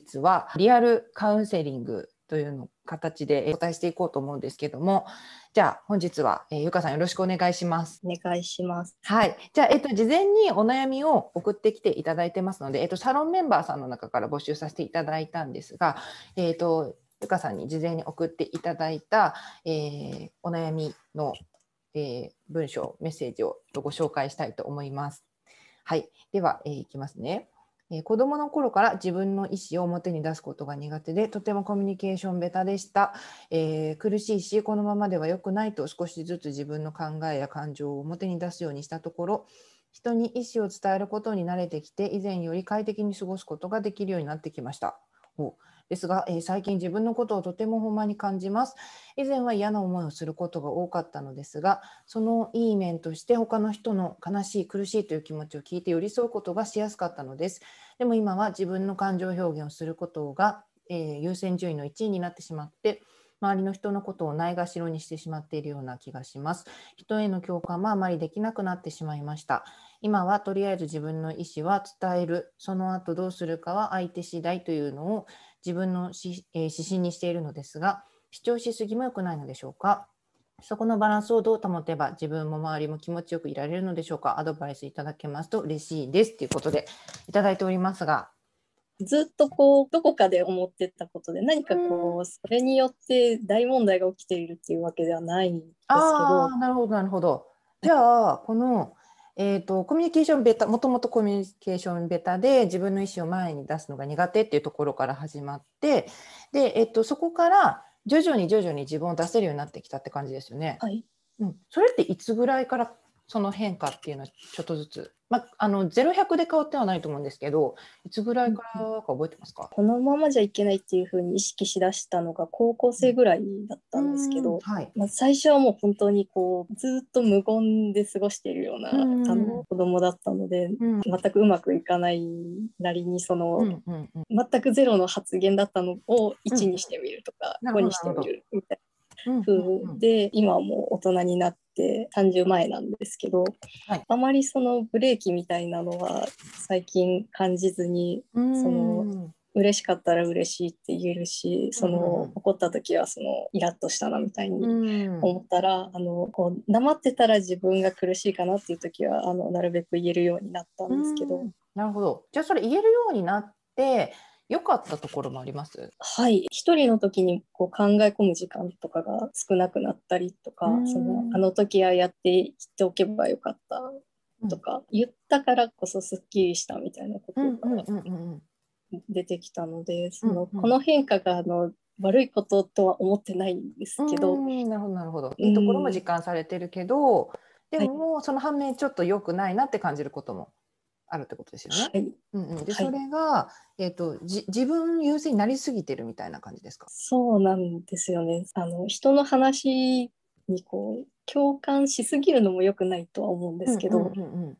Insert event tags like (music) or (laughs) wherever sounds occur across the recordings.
日はリアルカウンセリングというの形でお答えしていこうと思うんですけども、じゃあ本日は、えー、ゆかさんよろしくお願いします。お願いします。はい。じゃあ、えっと、事前にお悩みを送ってきていただいてますので、えっと、サロンメンバーさんの中から募集させていただいたんですが、えっと、ゆかさんに事前に送っていただいた、えー、お悩みの、えー、文章、メッセージをご紹介したいと思います。はい。では、えー、いきますね。えー、子供の頃から自分の意思を表に出すことが苦手でとてもコミュニケーションベタでした、えー、苦しいしこのままでは良くないと少しずつ自分の考えや感情を表に出すようにしたところ人に意思を伝えることに慣れてきて以前より快適に過ごすことができるようになってきました。おですが、えー、最近自分のことをとてもほんまに感じます。以前は嫌な思いをすることが多かったのですが、そのいい面として他の人の悲しい、苦しいという気持ちを聞いて寄り添うことがしやすかったのです。でも今は自分の感情表現をすることが、えー、優先順位の1位になってしまって、周りの人のことをないがしろにしてしまっているような気がします。人への共感もあまりできなくなってしまいました。今はとりあえず自分の意思は伝える、その後どうするかは相手次第というのを、自分のし、えー、指針にしているのですが主張しすぎも良くないのでしょうかそこのバランスをどう保てば自分も周りも気持ちよくいられるのでしょうかアドバイスいただけますと嬉しいですということでいただいておりますがずっとこうどこかで思ってたことで何かこう、それによって大問題が起きているっていうわけではないんですけど。あなるほどなるほどじゃあこのえーと、コミュニケーションベタもともとコミュニケーションベタで自分の意思を前に出すのが苦手っていうところから始まってで、えーと、とそこから徐々に徐々に自分を出せるようになってきたって感じですよね。はいうん、それっていつぐらいからその変化っていうのはちょっとずつ、まあ、あの0100で変わってはないと思うんですけどいつぐらいからか覚えてますか、このままじゃいけないっていうふうに意識しだしたのが高校生ぐらいだったんですけど、はい、まあ、最初はもう本当にこうずっと無言で過ごしているような、うん、あの子供だったので、うん、全くうまくいかないなりにその、うんうんうん、全くゼロの発言だったのを1にしてみるとか、うん、5にしてみるみたい夫婦で、今も大人になって30前なんですけど、はい、あまりそのブレーキみたいなのは最近感じずに、その嬉しかったら嬉しいって言えるしその、怒った時はそのイラッとしたなみたいに思ったら、うん、あのこう黙ってたら自分が苦しいかなっていう時はあのなるべく言えるようになったんですけど。なるほどじゃあそれ言えるようになって良かったところもありますはい一人の時にこう考え込む時間とかが少なくなったりとかそのあの時はやってっておけばよかったとか、うん、言ったからこそすっきりしたみたいなことが出てきたので、その、この変化があの悪いこととは思ってないんですけど。なるほどなるほど。いいところも実感されてるけど、でも、はい、その反面ちょっと良くないなって感じることもあるってことですよね。はい、うんうん、で、はい、それが、えーと、じ自分優先になりすぎてるみたいな感じですかそうなんですよねあの人の話にこう共感しすぎるのも良くないとは思うんですけど、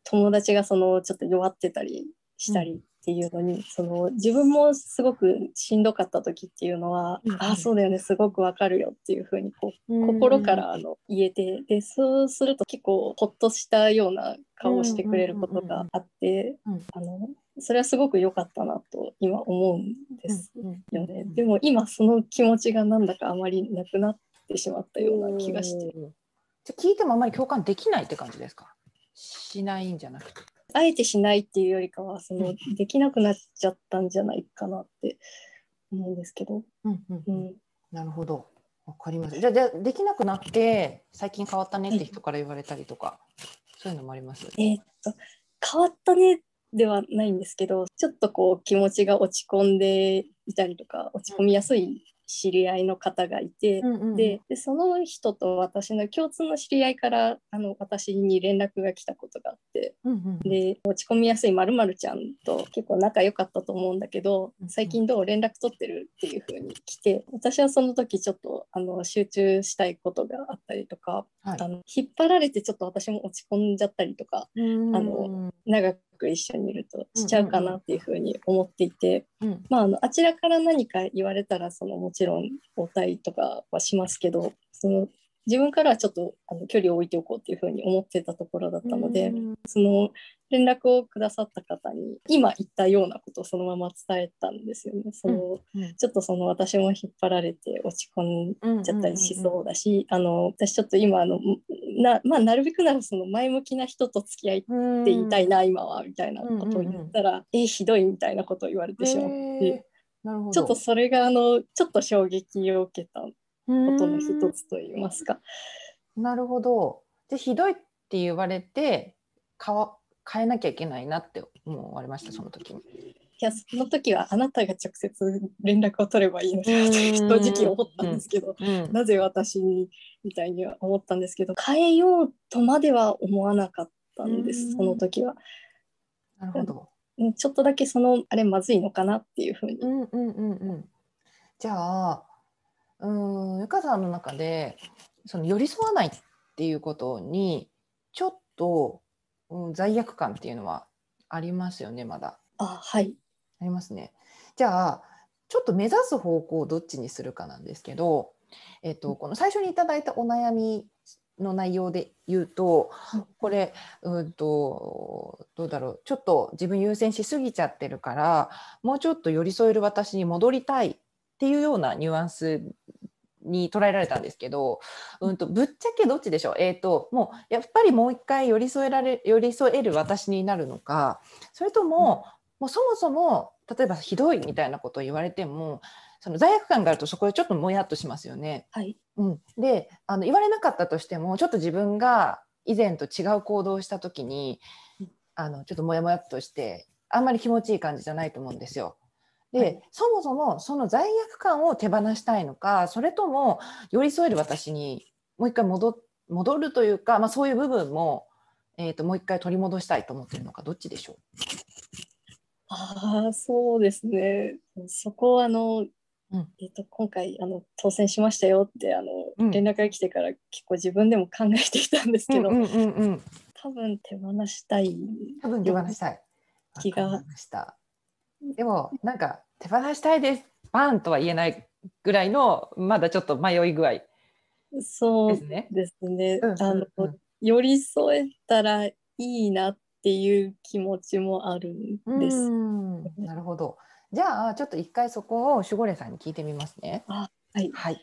友達がそのちょっと弱ってたりしたりっていうのにその自分もすごくしんどかった時っていうのは、うん、ああそうだよねすごくわかるよっていうふうにこう、心からあの言えてでそうすると結構ほっとしたような顔をしてくれることがあって、あのそれはすごく良かったなと今思うんですよね、でも今その気持ちがなんだかあまりなくなってしまったような気がして。じゃ聞いてもあまり共感できないって感じですかしないんじゃなくて。あえてしないっていうよりかはそのできなくなっちゃったんじゃないかなって思うんですけど。うんうんうん、なるほどわかりますじゃあでできなくなって最近変わったねって人から言われたりとか、そういうのもありますえっと変わったねではないんですけどちょっとこう気持ちが落ち込んでいたりとか落ち込みやすい知り合いの方がいて、うんうん、でその人と私の共通の知り合いからあの私に連絡が来たことがあって、うんうん、で落ち込みやすいまるちゃんと結構仲良かったと思うんだけど最近どう連絡取ってるっていう風に来て私はその時ちょっとあの集中したいことがあったりとか、はい、あの引っ張られてちょっと私も落ち込んじゃったりとか、あの長くく一緒にいるとしちゃうかなっていうふうに思っていて、まあ、のあちらから何か言われたらそのもちろん応対とかはしますけどその自分からはちょっとあの距離を置いておこうっていうふうに思ってたところだったので、うん、その連絡をくださった方に今言ったようなことをそのまま伝えたんですよね。その、うん、ちょっとその私も引っ張られて落ち込んじゃったりしそうだし、あの私ちょっと今あのな,、まあ、なるべくならその前向きな人と付き合っていたいな、今はみたいなことを言ったら、うんうんうん、えひどいみたいなことを言われてしまって。ちょっとそれがあのちょっと衝撃を受けたことの一つと言いますか。なるほど。でひどいって言われて変えなきゃいけないなって思われましたその時に。いやその時はあなたが直接連絡を取ればいいのかと正直思ったんですけど、なぜ私にみたいには思ったんですけど変えようとまでは思わなかったんですその時は。なるほど、うん、ちょっとだけそのあれまずいのかなっていうふうに。うんうんうんうん、じゃあうん深さの中でその寄り添わないっていうことにちょっと、うん、罪悪感っていうのはありますよねまだ。あはいありますね。じゃあちょっと目指す方向をどっちにするかなんですけど、えっと、この最初に頂いたお悩みの内容で言うとこれうんとどうだろうちょっと自分優先しすぎちゃってるからもうちょっと寄り添える私に戻りたいっていうようなニュアンスに捉えられたんですけど、うんと、ぶっちゃけどっちでしょう、えーと、もうやっぱりもう一回寄り添えられ寄り添える私になるのかそれともうん、もうそもそも例えばひどいみたいなことを言われてもその罪悪感があるとそこでちょっともやっとしますよね。はい、うん、であの言われなかったとしてもちょっと自分が以前と違う行動をした時にあのちょっとモヤモヤっとしてあんまり気持ちいい感じじゃないと思うんですよ。で、はい、そもそもその罪悪感を手放したいのかそれとも寄り添える私にもう一回戻戻るというか、まあ、そういう部分も、えーと、もう一回取り戻したいと思ってるのかどっちでしょうあそうですねそこあの、うんえーと、今回あの当選しましたよってあの、うん、連絡が来てから結構自分でも考えてきたんですけど、うんうんうんうん、多分手放したい多分手放したい気がした。でもなんか手放したいですバンとは言えないぐらいのまだちょっと迷い具合ですね。そうですね、ん、寄り添えたらいいなっていう気持ちもあるんです。なるほど。じゃあちょっと一回そこを守護霊さんに聞いてみますね。はい、はい。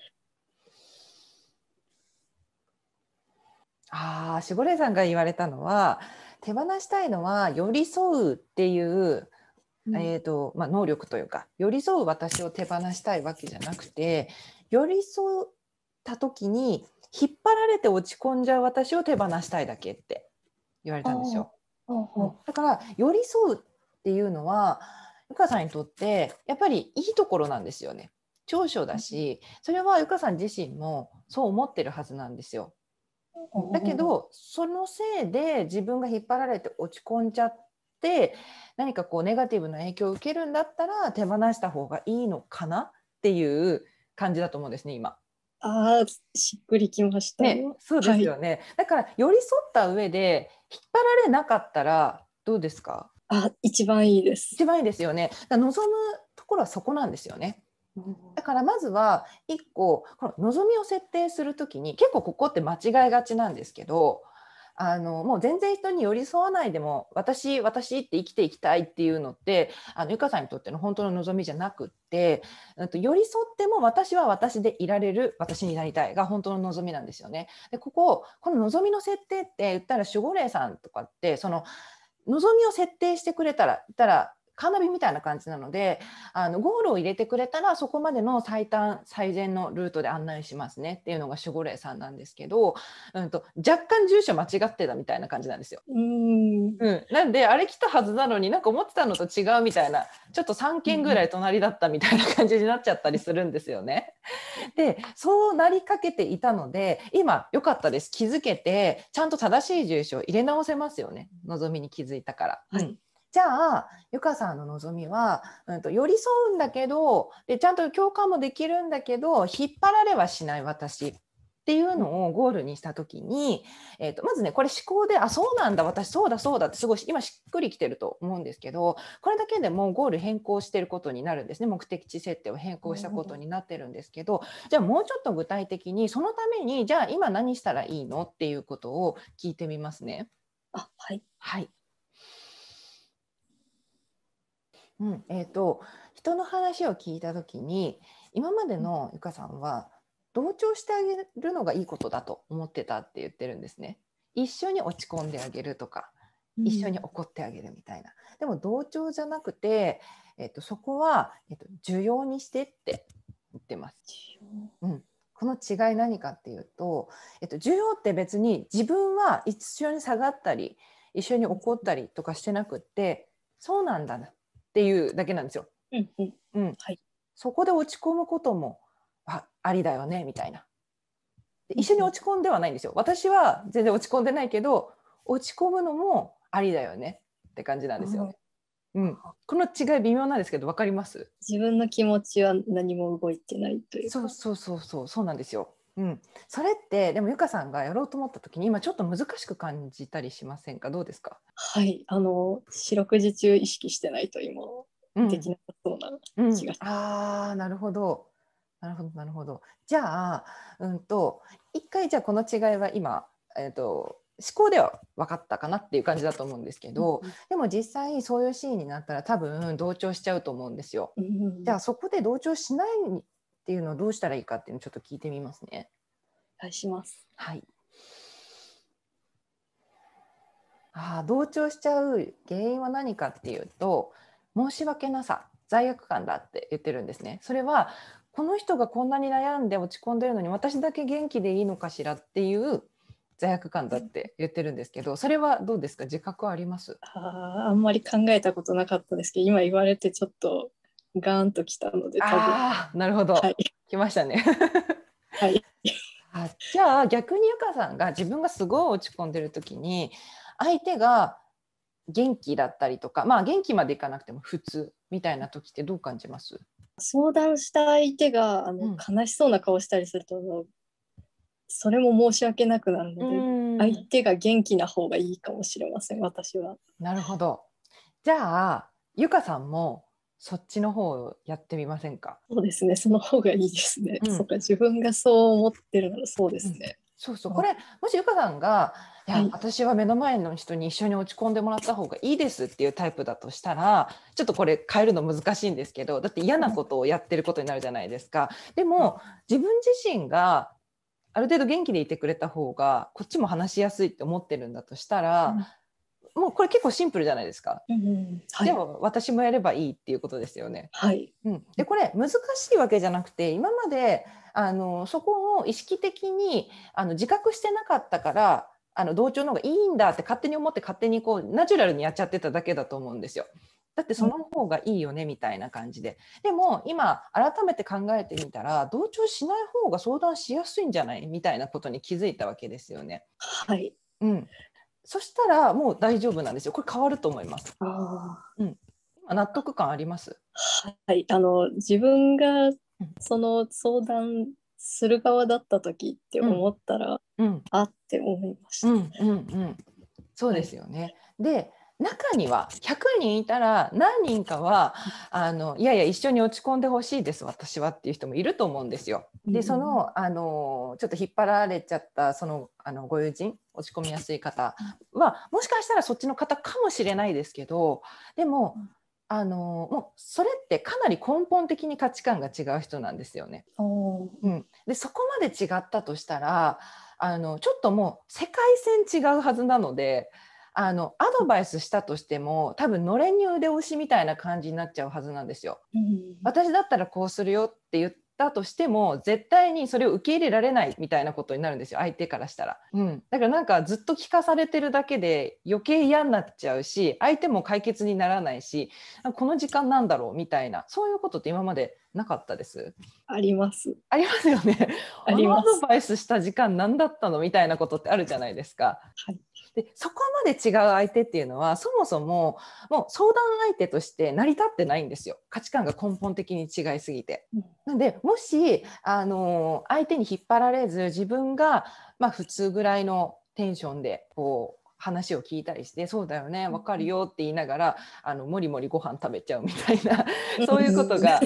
ああ守護霊さんが言われたのは手放したいのは寄り添うっていううん、えーとまあ、能力というか寄り添う私を手放したいわけじゃなくて寄り添った時に引っ張られて落ち込んじゃう私を手放したいだけって言われたんですよ。だから寄り添うっていうのはゆかさんにとってやっぱりいいところなんですよね。長所だしそれはゆかさん自身もそう思ってるはずなんですよ。だけどそのせいで自分が引っ張られて落ち込んじゃっって何かこうネガティブな影響を受けるんだったら手放した方がいいのかなっていう感じだと思うんですね今。あしっくりきました、ね、そうですよね、はい、だから寄り添った上で引っ張られなかったらどうですかあ一番いいです一番いいですよね望むところはそこなんですよねだからまずは1個この望みを設定する時に結構ここって間違いがちなんですけどあのもう全然人に寄り添わないでも私私って生きていきたいっていうのってあのゆかさんにとっての本当の望みじゃなくってと寄り添っても私は私でいられる私になりたいが本当の望みなんですよね。でこここの望みの設定って言ったら守護霊さんとかってその望みを設定してくれたら言ったらカーナビみたいな感じなのであのゴールを入れてくれたらそこまでの最短最善のルートで案内しますねっていうのが守護霊さんなんですけど、うんと、若干住所間違ってたみたいな感じなんですよ。うんうんなんであれ来たはずなのになんか思ってたのと違うみたいなちょっと3軒ぐらい隣だったみたいな感じになっちゃったりするんですよね。でそうなりかけていたので今良かったです気づけてちゃんと正しい住所を入れ直せますよね望みに気づいたから。はい、じゃあ由かさんの望みは、うんと、寄り添うんだけどでちゃんと共感もできるんだけど引っ張られはしない私っていうのをゴールにした時に、えーと、まずねこれ思考であそうなんだ私そうだそうだってすごい今しっくりきてると思うんですけどこれだけでもゴール変更してることになるんですね目的地設定を変更したことになってるんですけどじゃあもうちょっと具体的にそのためにじゃあ今何したらいいのっていうことを聞いてみますね。あはい、はいうんえーと、人の話を聞いた時に今までのゆかさんは同調してあげるのがいいことだと思ってたって言ってるんですね。一緒に落ち込んであげるとか一緒に怒ってあげるみたいな。うん、でも同調じゃなくて、えーと、そこは、えーと、と需要にしてって言ってます。うん、この違い何かっていうと、えっと、需要って別に自分は一緒に下がったり一緒に怒ったりとかしてなくってそうなんだなっていうだけなんですよ。うんうんうんはい、そこで落ち込むこともあありだよねみたいな。一緒に落ち込んではないんですよ。私は全然落ち込んでないけど落ち込むのもありだよねって感じなんですよね。うん、この違い微妙なんですけどわかります自分の気持ちは何も動いてないというそうそうそうそうそうなんですよ。うん、それってでも由香さんがやろうと思った時に今ちょっと難しく感じたりしませんかどうですかはいあの四六時中意識してないと今できなさそうな気がします、うんうあなるほどなるほどなるほどじゃあ、うんと、一回じゃあこの違いは今、えーと、思考では分かったかなっていう感じだと思うんですけど、うん、でも実際そういうシーンになったら多分同調しちゃうと思うんですよ。じゃあそこで同調しないっていうのをどうしたらいいかっていうのをちょっと聞いてみますね。お願いします。はい。ああ同調しちゃう原因は何かっていうと申し訳なさ罪悪感だって言ってるんですね。それはこの人がこんなに悩んで落ち込んでるのに私だけ元気でいいのかしらっていう罪悪感だって言ってるんですけどそれはどうですか自覚はありますああんまり考えたことなかったですけど今言われてちょっとガーンときたので多分あなるほど、はい、来ましたね (laughs) はいあじゃあ逆にゆかさんが自分がすごい落ち込んでる時に相手が元気だったりとかまあ元気までいかなくても普通みたいな時ってどう感じます相談した相手があの、うん、悲しそうな顔したりするとそれも申し訳なくなるので相手が元気な方がいいかもしれません私は。なるほどじゃあゆかさんもそっちの方をやってみませんかそうですねその方がいいですね、うん、そうか自分がそう思ってるならそうですね、うん、そうそうこれもしゆかさんが「いや、はい、私は目の前の人に一緒に落ち込んでもらった方がいいです」っていうタイプだとしたらちょっとこれ変えるの難しいんですけどだって嫌なことをやってることになるじゃないですか。でも自分自身がある程度元気でいてくれた方がこっちも話しやすいって思ってるんだとしたら、もうこれ結構シンプルじゃないですか、うんうんはい、でも私もやればいいっていうことですよね。はいうん、でこれ難しいわけじゃなくて今まであのそこを意識的にあの自覚してなかったからあの同調の方がいいんだって勝手に思って勝手にこうナチュラルにやっちゃってただけだと思うんですよ。だってその方がいいよねみたいな感じで、でも今改めて考えてみたら同調しない方が相談しやすいんじゃないみたいなことに気づいたわけですよね。はい、うん、そしたらもう大丈夫なんですよ。これ変わると思います。うん、納得感あります。はい、あの自分がその相談する側だった時って思ったら、うん、うん、あって思いました。うんうん、うん、そうですよね。はい、で中には100人いたら何人かはあのいやいや一緒に落ち込んでほしいです私はっていう人もいると思うんですよ。でそのあのちょっと引っ張られちゃったそのあのご友人落ち込みやすい方はもしかしたらそっちの方かもしれないですけどでも。あのもうそれってかなり根本的に価値観が違う人なんですよね。うん、でそこまで違ったとしたらあのちょっともう世界線違うはずなのであのアドバイスしたとしても多分のれんに腕押しみたいな感じになっちゃうはずなんですよ。うん、私だったらこうするよって言っだとしても絶対にそれを受け入れられないみたいなことになるんですよ相手からしたら、うん、だからなんかずっと聞かされてるだけで余計嫌になっちゃうし相手も解決にならないしこの時間なんだろうみたいなそういうことって今までなかったですありますありますよね (laughs) ありますアドバイスした時間何だったのみたいなことってあるじゃないですか、はい、でそこまで違う相手っていうのはそもそももう相談相手として成り立ってないんですよ価値観が根本的に違いすぎて。なんでもしあの相手に引っ張られず自分が、まあ、普通ぐらいのテンションでこう話を聞いたりして「そうだよねわかるよ」って言いながらあのもりもりご飯食べちゃうみたいな (laughs) そういうことが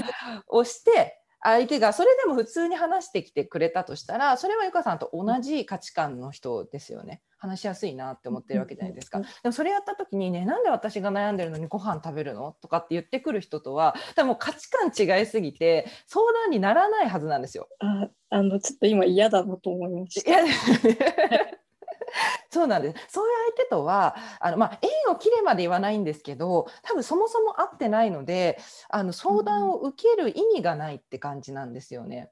をして相手がそれでも普通に話してきてくれたとしたらそれはゆかさんと同じ価値観の人ですよね話しやすいなって思ってるわけじゃないですかでもそれやった時にねなんで私が悩んでるのにご飯食べるのとかって言ってくる人とは多分価値観違いすぎて相談にならないはずなんですよああのちょっと今嫌だなと思いましたそうなんです。そういう相手とは、あのまあ、縁を切れまで言わないんですけど、多分そもそも会ってないので、あの相談を受ける意味がないって感じなんですよね。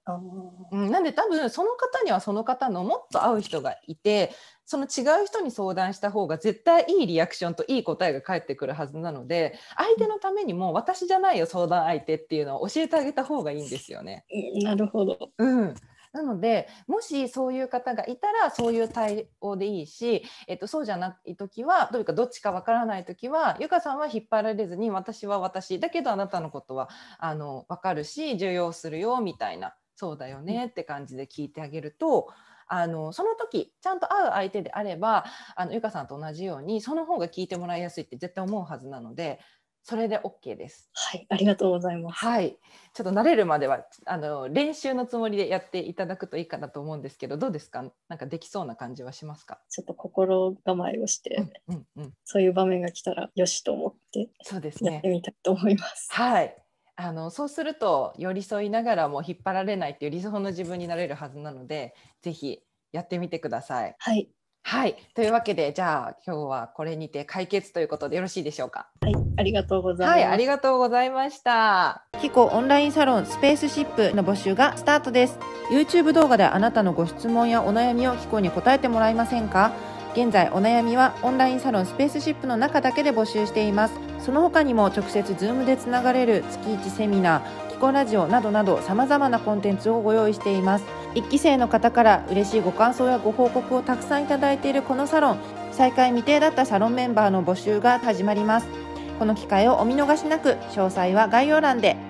うん、なんで多分その方にはその方のもっと会う人がいて、その違う人に相談した方が絶対いいリアクションといい答えが返ってくるはずなので相手のためにも私じゃないよ相談相手っていうのを教えてあげた方がいいんですよね。なるほど、うん、なのでもしそういう方がいたらそういう対応でいいし、えっと、そうじゃない時はういうかどっちかわからない時はゆかさんは引っ張られずに私は私だけどあなたのことはあの分かるし重要するよみたいなそうだよねって感じで聞いてあげると。あのその時ちゃんと会う相手であればあのゆかさんと同じようにその方が聞いてもらいやすいって絶対思うはずなのでそれで OK です。はい、ありがとうございます。はい、ちょっと慣れるまではあの練習のつもりでやっていただくといいかなと思うんですけど、どうですか？なんかできそうな感じはしますか？ちょっと心構えをして、うん、うん、そういう場面が来たらよしと思って、そうですね。やってみたいと思います。すね、はい。あのそうすると寄り添いながらも引っ張られないっていう理想の自分になれるはずなので、ぜひやってみてください。はい。はい、というわけで、じゃあ今日はこれにて解決ということでよろしいでしょうか。はい、ありがとうございます。はい、ありがとうございました。キコオンラインサロンスペースシップの募集がスタートです。YouTube 動画であなたのご質問やお悩みをキコに答えてもらえませんか現在お悩みはオンラインサロンスペースシップの中だけで募集しています。その他にも直接 Zoom でつながれる月1セミナー、っこラジオなどなどさまざまなコンテンツをご用意しています1期生の方から嬉しいご感想やご報告をたくさんいただいているこのサロン再開未定だったサロンメンバーの募集が始まりますこの機会をお見逃しなく詳細は概要欄で